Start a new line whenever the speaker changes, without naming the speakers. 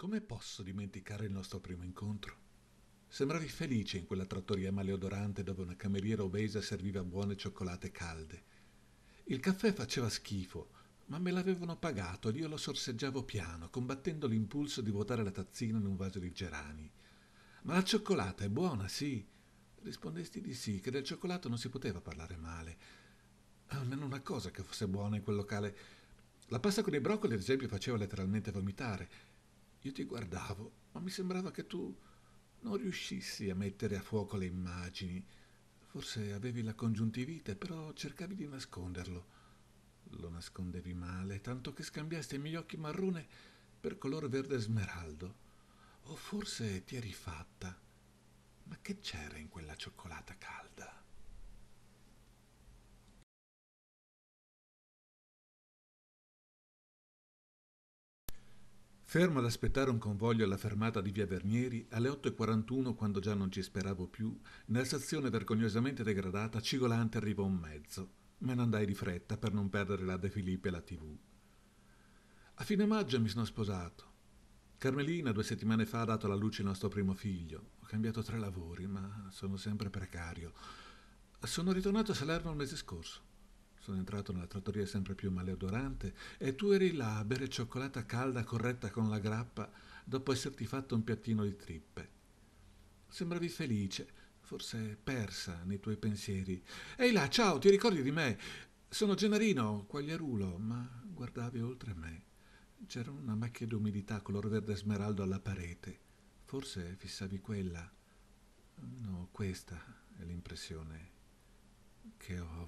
Come posso dimenticare il nostro primo incontro? Sembravi felice in quella trattoria maleodorante dove una cameriera obesa serviva buone cioccolate calde. Il caffè faceva schifo, ma me l'avevano pagato ed io lo sorseggiavo piano, combattendo l'impulso di vuotare la tazzina in un vaso di gerani. Ma la cioccolata è buona, sì. Rispondesti di sì, che del cioccolato non si poteva parlare male. Almeno una cosa che fosse buona in quel locale. La pasta con i broccoli, ad esempio, faceva letteralmente vomitare io ti guardavo, ma mi sembrava che tu non riuscissi a mettere a fuoco le immagini. Forse avevi la congiuntivite, però cercavi di nasconderlo. Lo nascondevi male, tanto che scambiaste i miei occhi marrone per color verde smeraldo. O forse ti eri fatta. Ma che c'era in quella cioccolata calda? Fermo ad aspettare un convoglio alla fermata di via Vernieri, alle 8.41, quando già non ci speravo più, nella stazione vergognosamente degradata, cigolante arrivò un mezzo. Me ne andai di fretta per non perdere la De Filippi e la TV. A fine maggio mi sono sposato. Carmelina due settimane fa ha dato alla luce il nostro primo figlio. Ho cambiato tre lavori, ma sono sempre precario. Sono ritornato a Salerno il mese scorso. Sono entrato nella trattoria sempre più maleodorante e tu eri là a bere cioccolata calda corretta con la grappa dopo esserti fatto un piattino di trippe. Sembravi felice, forse persa nei tuoi pensieri. Ehi là, ciao, ti ricordi di me? Sono Gennarino, Quagliarulo, ma guardavi oltre me. C'era una macchia d'umidità color verde smeraldo alla parete. Forse fissavi quella. No, questa è l'impressione che ho